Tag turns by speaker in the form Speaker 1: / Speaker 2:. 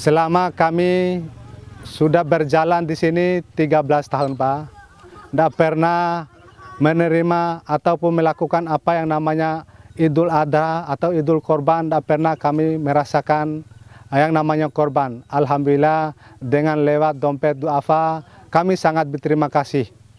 Speaker 1: Selama kami sudah berjalan di sini 13 tahun Pak, tidak pernah menerima ataupun melakukan apa yang namanya Idul Adha atau Idul Korban, tidak pernah kami merasakan yang namanya korban. Alhamdulillah dengan lewat dompet duafa, kami sangat berterima kasih.